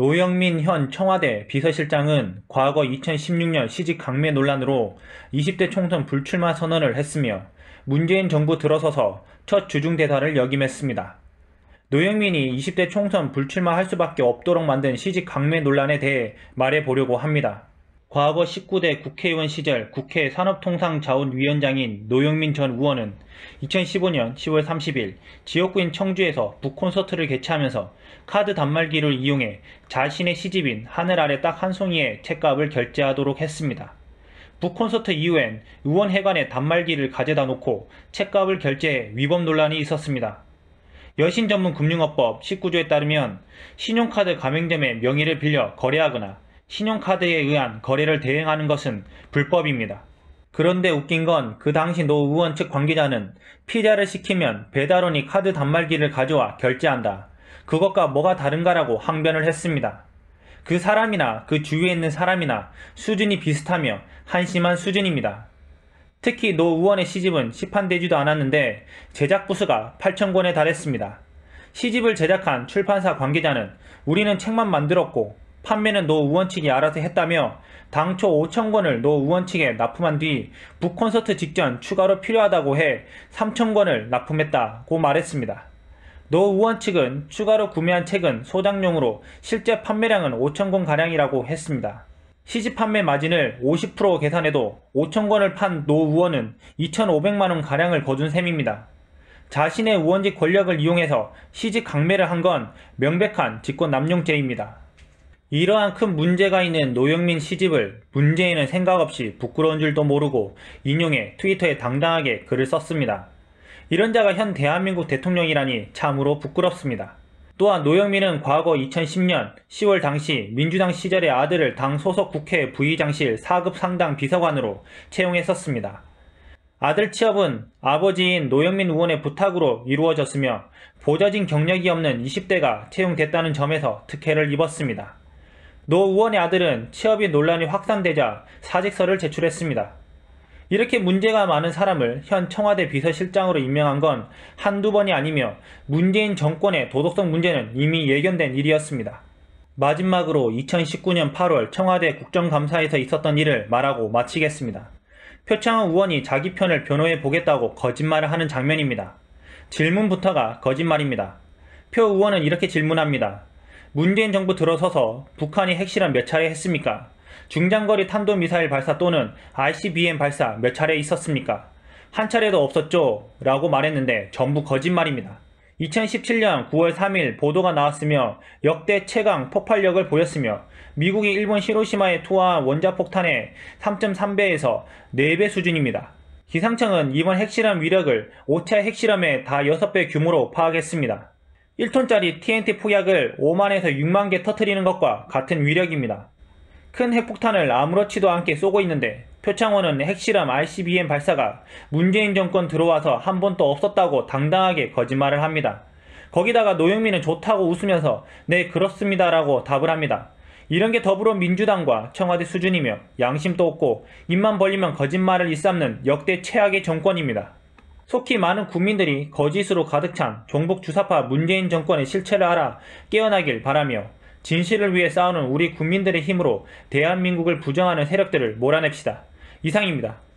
노영민 현 청와대 비서실장은 과거 2016년 시직 강매 논란으로 20대 총선 불출마 선언을 했으며 문재인 정부 들어서서 첫 주중대사를 역임했습니다. 노영민이 20대 총선 불출마할 수밖에 없도록 만든 시직 강매 논란에 대해 말해보려고 합니다. 과거 19대 국회의원 시절 국회 산업통상자원위원장인 노영민 전 의원은 2015년 10월 30일 지역구인 청주에서 북콘서트를 개최하면서 카드 단말기를 이용해 자신의 시집인 하늘 아래 딱 한 송이의 책값을 결제하도록 했습니다. 북콘서트 이후엔 의원회관에 단말기를 가져다 놓고 책값을 결제해 위법 논란이 있었습니다. 여신전문금융업법 19조에 따르면 신용카드 가맹점의 명의를 빌려 거래하거나 신용카드에 의한 거래를 대행하는 것은 불법입니다. 그런데 웃긴 건 그 당시 노 의원 측 관계자는 피자를 시키면 배달원이 카드 단말기를 가져와 결제한다. 그것과 뭐가 다른가라고 항변을 했습니다. 그 사람이나 그 주위에 있는 사람이나 수준이 비슷하며 한심한 수준입니다. 특히 노 의원의 시집은 시판되지도 않았는데 제작 부수가 8천권에 달했습니다. 시집을 제작한 출판사 관계자는 우리는 책만 만들었고 판매는 노의원 측이 알아서 했다며 당초 5천 권을 노의원 측에 납품한 뒤 북콘서트 직전 추가로 필요하다고 해 3천 권을 납품했다고 말했습니다. 노의원 측은 추가로 구매한 책은 소장용으로 실제 판매량은 5천 권가량이라고 했습니다. 시집 판매 마진을 50% 계산해도 5천 권을 판노의원은 2,500만원 가량을 거둔 셈입니다. 자신의 의원직 권력을 이용해서 시집 강매를 한 건 명백한 직권 남용죄입니다. 이러한 큰 문제가 있는 노영민 시집을 문재인은 생각 없이 부끄러운 줄도 모르고 인용해 트위터에 당당하게 글을 썼습니다. 이런 자가 현 대한민국 대통령이라니 참으로 부끄럽습니다. 또한 노영민은 과거 2010년 10월 당시 민주당 시절의 아들을 당 소속 국회 부의장실 4급 상당 비서관으로 채용했었습니다. 아들 취업은 아버지인 노영민 의원의 부탁으로 이루어졌으며 보좌진 경력이 없는 20대가 채용됐다는 점에서 특혜를 입었습니다. 노 의원의 아들은 취업이 논란이 확산되자 사직서를 제출했습니다. 이렇게 문제가 많은 사람을 현 청와대 비서실장으로 임명한 건 한두 번이 아니며 문재인 정권의 도덕성 문제는 이미 예견된 일이었습니다. 마지막으로 2019년 8월 청와대 국정감사에서 있었던 일을 말하고 마치겠습니다. 표창원 의원이 자기 편을 변호해 보겠다고 거짓말을 하는 장면입니다. 질문부터가 거짓말입니다. 표 의원은 이렇게 질문합니다. 문재인 정부 들어서서 북한이 핵실험 몇 차례 했습니까? 중장거리 탄도미사일 발사 또는 ICBM 발사 몇 차례 있었습니까? 한 차례도 없었죠? 라고 말했는데 전부 거짓말입니다. 2017년 9월 3일 보도가 나왔으며 역대 최강 폭발력을 보였으며 미국이 일본 히로시마에 투하한 원자폭탄의 3.3배에서 4배 수준입니다. 기상청은 이번 핵실험 위력을 5차 핵실험의 다 6배 규모로 파악했습니다. 1톤짜리 TNT 폭약을 5만에서 6만 개 터트리는 것과 같은 위력입니다. 큰 핵폭탄을 아무렇지도 않게 쏘고 있는데 표창원은 핵실험 ICBM 발사가 문재인 정권 들어와서 한 번도 없었다고 당당하게 거짓말을 합니다. 거기다가 노영민은 좋다고 웃으면서 네 그렇습니다라고 답을 합니다. 이런 게 더불어민주당과 청와대 수준이며 양심도 없고 입만 벌리면 거짓말을 일삼는 역대 최악의 정권입니다. 속히 많은 국민들이 거짓으로 가득 찬 종북 주사파 문재인 정권의 실체를 알아 깨어나길 바라며 진실을 위해 싸우는 우리 국민들의 힘으로 대한민국을 부정하는 세력들을 몰아냅시다. 이상입니다.